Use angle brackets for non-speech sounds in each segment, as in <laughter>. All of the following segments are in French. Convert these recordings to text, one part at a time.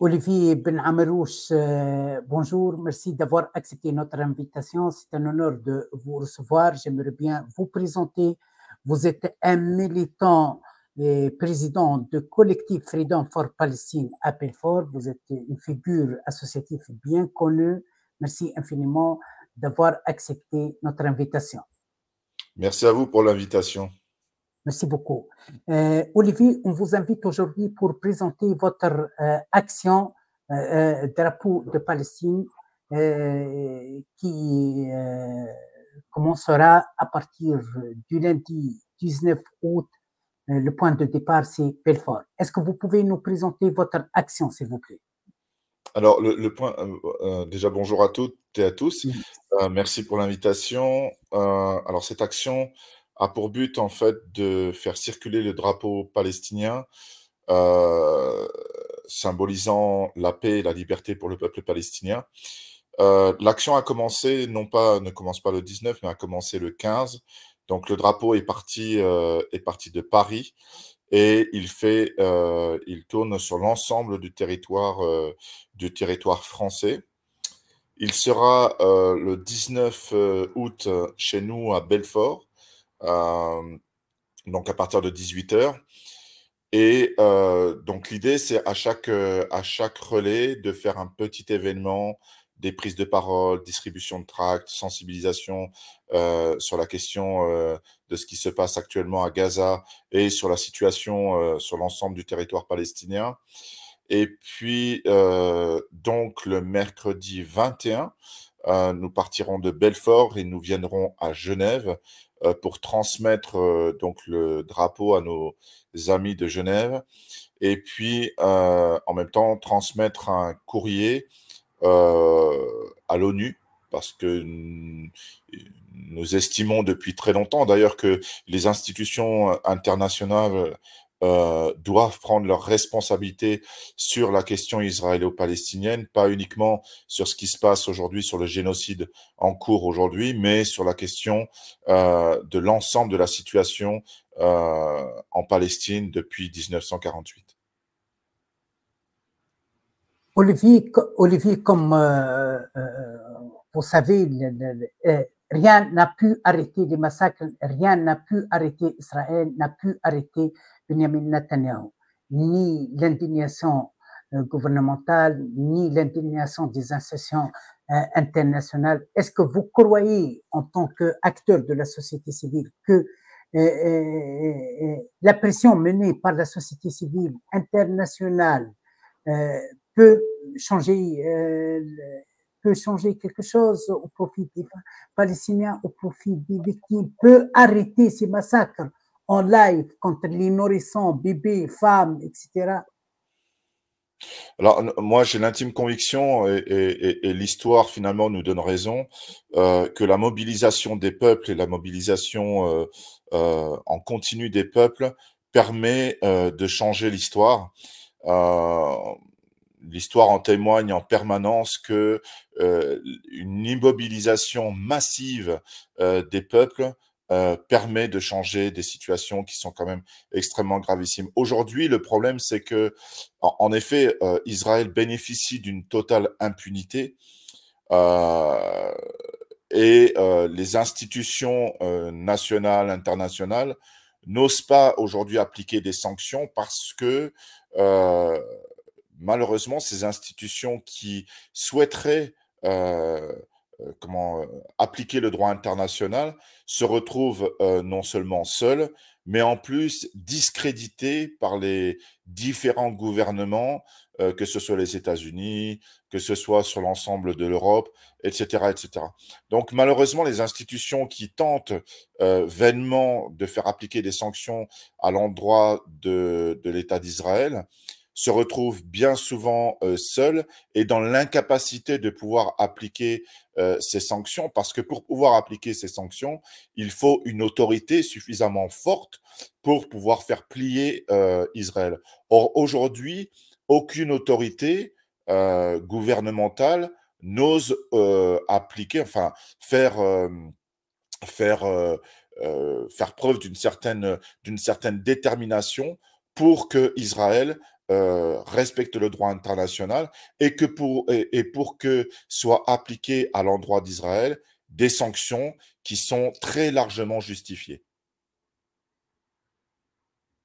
Olivier Ben bonjour. Merci d'avoir accepté notre invitation. C'est un honneur de vous recevoir. J'aimerais bien vous présenter. Vous êtes un militant et euh, président de collectif Freedom for Palestine à Belfort. Vous êtes une figure associative bien connue. Merci infiniment d'avoir accepté notre invitation. Merci à vous pour l'invitation. Merci beaucoup. Euh, Olivier, on vous invite aujourd'hui pour présenter votre euh, action euh, drapeau de Palestine qui commencera à partir du lundi 19 août. le point de départ, c'est Belfort. Est-ce que vous pouvez nous présenter votre action, s'il vous plaît alors, le, point, déjà bonjour à toutes et à tous. merci pour l'invitation. alors, cette action a pour but en fait de faire circuler le drapeau palestinien, euh, symbolisant la paix et la liberté pour le peuple palestinien. Euh, l'action a commencé, non pas ne commence pas le 19, mais a commencé le 15. Donc le drapeau est parti, euh, est parti de Paris et il fait, il tourne sur l'ensemble du territoire, du territoire français. Il sera le 19 août chez nous à Belfort euh, donc à partir de 18h. Et euh, donc l'idée, c'est à chaque, euh, à chaque relais de faire un petit événement des prises de parole, distribution de tracts, sensibilisation sur la question de ce qui se passe actuellement à Gaza et sur la situation sur l'ensemble du territoire palestinien. Et puis, donc, le mercredi 21, euh, nous partirons de Belfort et nous viendrons à Genève euh, pour transmettre euh, donc le drapeau à nos amis de Genève et puis en même temps transmettre un courrier à l'ONU parce que nous estimons depuis très longtemps d'ailleurs que les institutions internationales euh, doivent prendre leurs responsabilités sur la question israélo-palestinienne, pas uniquement sur ce qui se passe aujourd'hui, sur le génocide en cours aujourd'hui, mais sur la question euh, de l'ensemble de la situation euh, en Palestine depuis 1948. Olivier, Olivier comme vous savez, rien n'a pu arrêter les massacres, rien n'a pu arrêter Israël, n'a pu arrêter ni l'indignation euh, gouvernementale, ni l'indignation des institutions euh, internationales. Est-ce que vous croyez, en tant qu'acteur de la société civile, que euh, la pression menée par la société civile internationale peut changer peut changer quelque chose au profit des Palestiniens, au profit des victimes, peut arrêter ces massacres en live contre les nourrissons, bébés, femmes, etc. Alors, moi, j'ai l'intime conviction, et, l'histoire finalement nous donne raison, euh, que la mobilisation des peuples et la mobilisation euh, euh, en continu des peuples permet de changer l'histoire. l'histoire en témoigne en permanence que une immobilisation massive des peuples euh, permet de changer des situations qui sont quand même extrêmement gravissimes. Aujourd'hui, le problème, c'est que, en, effet, euh, Israël bénéficie d'une totale impunité euh, et les institutions nationales, internationales, n'osent pas aujourd'hui appliquer des sanctions parce que, malheureusement, ces institutions qui souhaiteraient euh, comment euh, appliquer le droit international se retrouve euh, non seulement seul, mais en plus discrédité par les différents gouvernements, que ce soit les États-Unis, que ce soit sur l'ensemble de l'Europe, etc., etc. Donc malheureusement, les institutions qui tentent vainement de faire appliquer des sanctions à l'endroit de l'État d'Israël, se retrouvent bien souvent seul seuls et dans l'incapacité de pouvoir appliquer euh, ces sanctions, parce que pour pouvoir appliquer ces sanctions, il faut une autorité suffisamment forte pour pouvoir faire plier euh, Israël. Or, aujourd'hui, aucune autorité euh, gouvernementale n'ose appliquer, enfin, faire, faire, faire preuve d'une certaine, certaine détermination pour que Israël euh, respecte le droit international et, que pour, et, pour que soient appliquées à l'endroit d'Israël des sanctions qui sont très largement justifiées.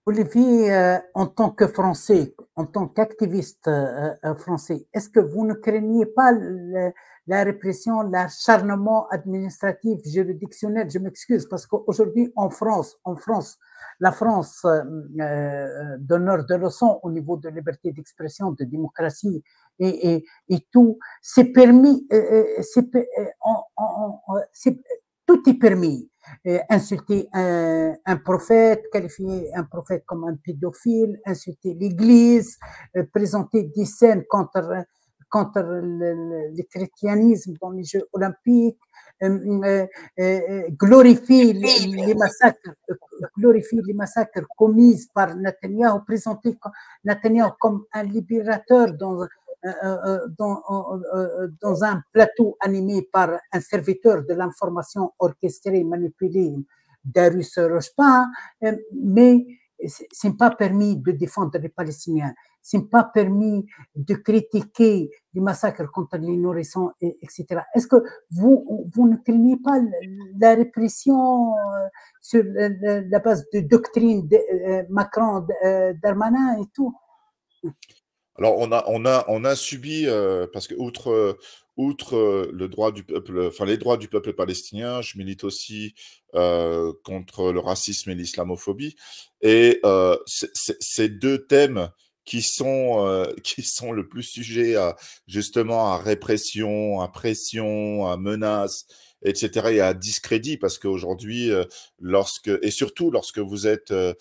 Olivier, euh, en tant que Français, en tant qu'activiste euh, français, est-ce que vous ne craignez pas le, la répression, l'acharnement administratif, juridictionnel. Je m'excuse parce qu'aujourd'hui en France, en France, la France euh, euh donneur de leçons au niveau de liberté d'expression, de démocratie et, et, et tout, c'est permis, euh, euh, euh c'est, tout est permis. insulter un, un, prophète, qualifier un prophète comme un pédophile, insulter l'Église, présenter des scènes contre contre le, christianisme dans les Jeux olympiques, euh, euh, euh, glorifier les, massacres, glorifie les massacres commis par Netanyahu, présenté Netanyahu comme un libérateur dans dans, un plateau animé par un serviteur de l'information orchestrée, manipulée, Darius Rojpa, mais c'est pas permis de défendre les Palestiniens n'est pas permis de critiquer les massacres contre les nourrissons, etc. Est-ce que vous, vous ne craignez pas la répression euh, sur la base de doctrine de euh, Macron, euh, d'Armanin et tout alors on a, on a, on a subi parce que outre, outre le droit du peuple, enfin les droits du peuple palestinien, je milite aussi contre le racisme et l'islamophobie. Et ces deux thèmes qui sont, euh, <laughs> qui sont le plus sujets à, justement à répression, à pression, à menaces, etc. et à discrédit parce qu'aujourd'hui, euh, lorsque, et surtout lorsque vous êtes euh,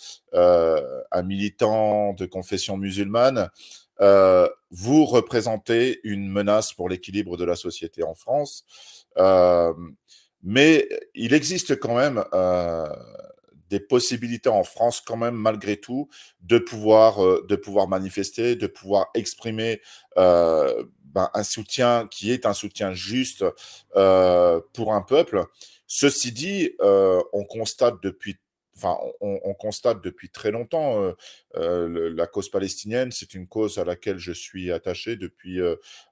un militant de confession musulmane, vous représentez une menace pour l'équilibre de la société en France. mais il existe quand même des possibilités en France quand même malgré tout de pouvoir, euh, de pouvoir manifester, de pouvoir exprimer euh, ben, un soutien qui est un soutien juste euh, pour un peuple. Ceci dit, on constate depuis Enfin, on, constate depuis très longtemps la cause palestinienne, c'est une cause à laquelle je suis attaché depuis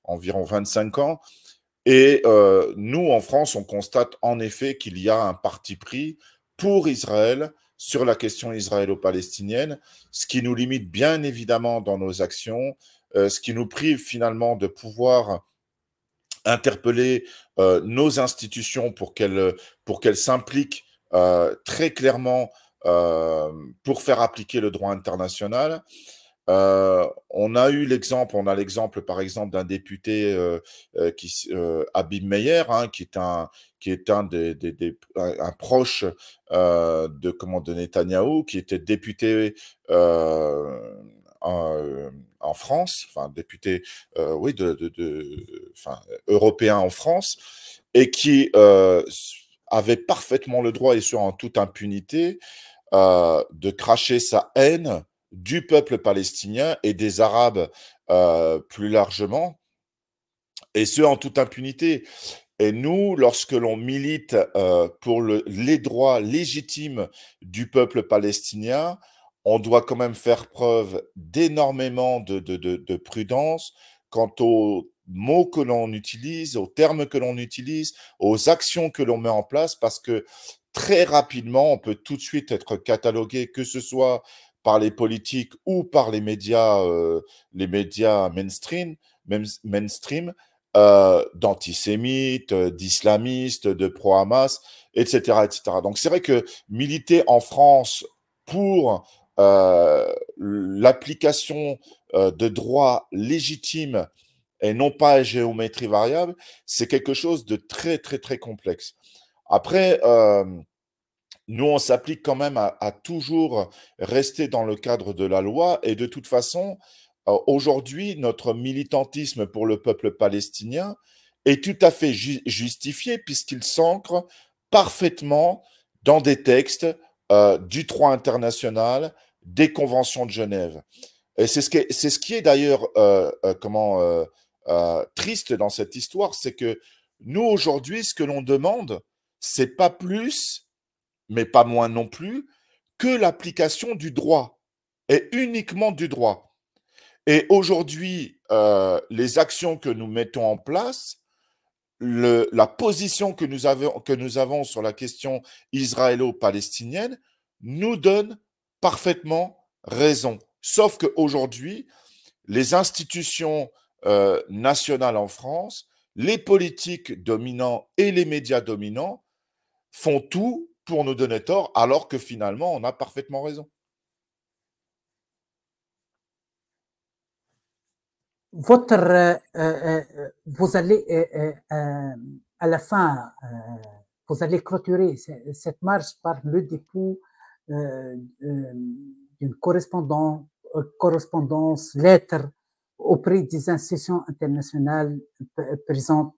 environ 25 ans. Et nous, en France, on constate en effet qu'il y a un parti pris pour Israël sur la question israélo-palestinienne, ce qui nous limite bien évidemment dans nos actions, euh, ce qui nous prive finalement de pouvoir interpeller euh, nos institutions pour qu'elles pour s'impliquent euh, très clairement pour faire appliquer le droit international. Euh, on a eu l'exemple, on a l'exemple par exemple d'un député euh, euh, qui, Meyer, hein, qui est un qui est un des, des, proche de comment de Netanyahou, qui était député en, France, enfin député oui de, européen en France, et qui avait parfaitement le droit et sur en toute impunité de cracher sa haine du peuple palestinien et des Arabes euh, plus largement, et ce en toute impunité. Et nous, lorsque l'on milite euh, pour les droits légitimes du peuple palestinien, on doit quand même faire preuve d'énormément de, de prudence quant aux mots que l'on utilise, aux termes que l'on utilise, aux actions que l'on met en place, parce que très rapidement, on peut tout de suite être catalogué, que ce soit par les politiques ou par les médias, euh, les médias mainstream, mainstream euh, d'antisémites, euh, d'islamistes, de pro-Hamas, etc., etc. Donc c'est vrai que militer en France pour l'application de droits légitimes et non pas à géométrie variable, c'est quelque chose de très, très, très complexe. Après, nous, on s'applique quand même à, toujours rester dans le cadre de la loi. Et de toute façon, euh, aujourd'hui, notre militantisme pour le peuple palestinien est tout à fait justifié puisqu'il s'ancre parfaitement dans des textes euh, du droit international, des conventions de Genève. Et c'est ce qui est, ce qui est d'ailleurs euh, comment triste dans cette histoire, c'est que nous aujourd'hui, ce que l'on demande, c'est pas plus mais pas moins non plus, que l'application du droit, et uniquement du droit. Et aujourd'hui, euh, les actions que nous mettons en place, la position que nous, avons, sur la question israélo-palestinienne, nous donne parfaitement raison. Sauf qu'aujourd'hui, les institutions euh, nationales en France, les politiques dominants et les médias dominants font tout pour nous donner tort, alors que finalement, on a parfaitement raison. Votre, euh, euh, euh, vous allez à la fin, vous allez clôturer cette marche par le dépôt d'une correspondance, correspondance, lettre auprès des institutions internationales présentes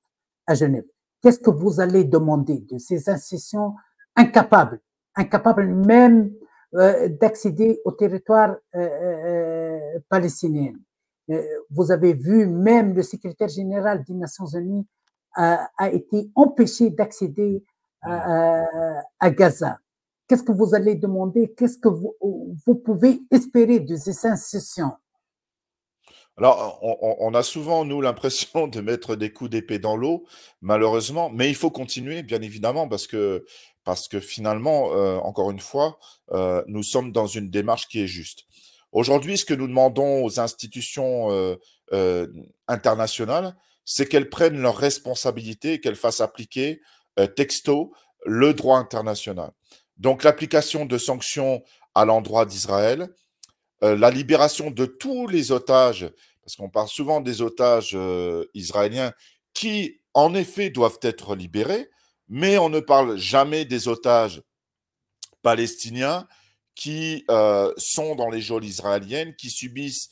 à Genève. Qu'est-ce que vous allez demander de ces institutions Incapable, incapable même euh, d'accéder au territoire euh, euh, palestinien. Vous avez vu, même le secrétaire général des Nations Unies a, été empêché d'accéder mm. à, Gaza. Qu'est-ce que vous allez demander Qu'est-ce que vous, pouvez espérer de ces institutions alors, on, a souvent, nous, l'impression <laughs> de mettre des coups d'épée dans l'eau, malheureusement, mais il faut continuer, bien évidemment, parce que, parce que finalement, euh, encore une fois, euh, nous sommes dans une démarche qui est juste. Aujourd'hui, ce que nous demandons aux institutions euh, internationales, c'est qu'elles prennent leurs responsabilités et qu'elles fassent appliquer texto le droit international. Donc, l'application de sanctions à l'endroit d'Israël, euh, la libération de tous les otages, parce qu'on parle souvent des otages euh, israéliens qui, en effet, doivent être libérés, mais on ne parle jamais des otages palestiniens qui euh, sont dans les geôles israéliennes, qui subissent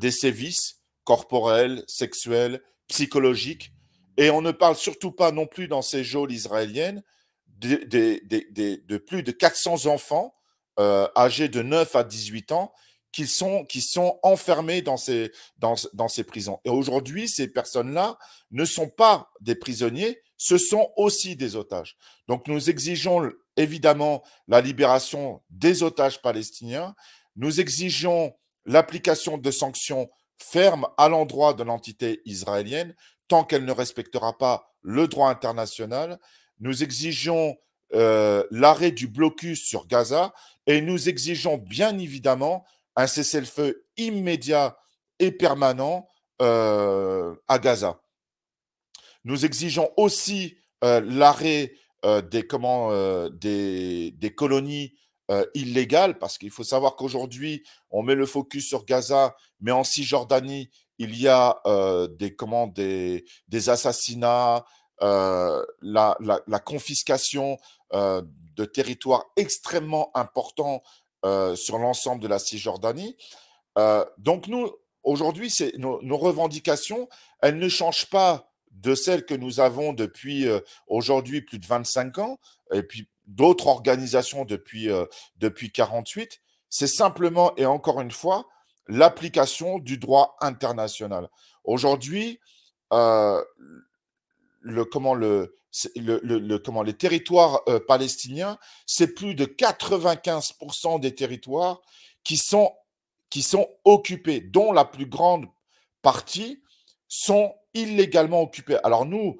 des sévices corporels, sexuels, psychologiques. Et on ne parle surtout pas non plus dans ces geôles israéliennes de plus de 400 enfants âgés de 9 à 18 ans qui sont, qui sont enfermés dans ces, dans, dans ces prisons. Et aujourd'hui, ces personnes-là ne sont pas des prisonniers, ce sont aussi des otages. Donc nous exigeons évidemment la libération des otages palestiniens, nous exigeons l'application de sanctions fermes à l'endroit de l'entité israélienne tant qu'elle ne respectera pas le droit international. Nous exigeons euh, l'arrêt du blocus sur Gaza et nous exigeons bien évidemment un cessez-le-feu immédiat et permanent euh, à Gaza. Nous exigeons aussi euh, l'arrêt euh, des, comment, des, colonies illégales, parce qu'il faut savoir qu'aujourd'hui, on met le focus sur Gaza, mais en Cisjordanie, il y a des, comment, des, assassinats, la, confiscation de territoires extrêmement importants euh, sur l'ensemble de la Cisjordanie. Euh, donc nous, aujourd'hui, nos, nos, revendications, elles ne changent pas de celles que nous avons depuis euh, aujourd'hui plus de 25 ans, et puis d'autres organisations depuis, depuis 48. C'est simplement, et encore une fois, l'application du droit international. Aujourd'hui, le, comment le, le, comment, les territoires euh, palestiniens, c'est plus de 95% des territoires qui sont, qui sont occupés, dont la plus grande partie sont illégalement occupés. Alors nous,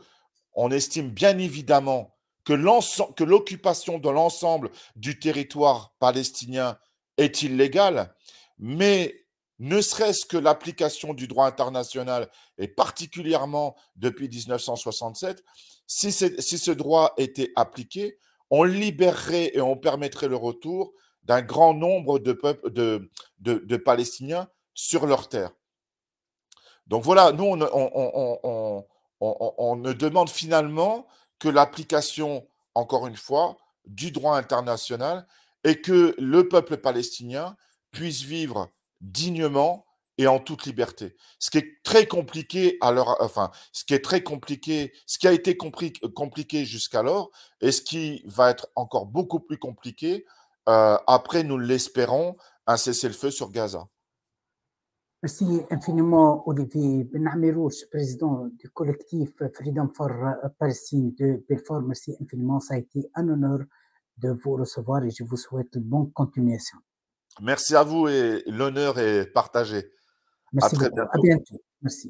on estime bien évidemment que l'occupation de l'ensemble du territoire palestinien est illégale, mais ne serait-ce que l'application du droit international, et particulièrement depuis 1967, si, si ce droit était appliqué, on libérerait et on permettrait le retour d'un grand nombre de, de, de, Palestiniens sur leur terre. Donc voilà, nous, on, on ne demande finalement que l'application, encore une fois, du droit international et que le peuple palestinien puisse vivre dignement et en toute liberté. Ce qui est très compliqué à enfin, ce qui est très compliqué, ce qui a été compliqué jusqu'alors et ce qui va être encore beaucoup plus compliqué euh, après, nous l'espérons, un cessez-le-feu sur Gaza. Merci infiniment, Olivier Benamirouche, président du collectif Freedom for euh, Palestine de Belfort. Merci infiniment, ça a été un honneur de vous recevoir et je vous souhaite une bonne continuation. Merci à vous et l'honneur est partagé. Merci à très bientôt. bientôt. Merci.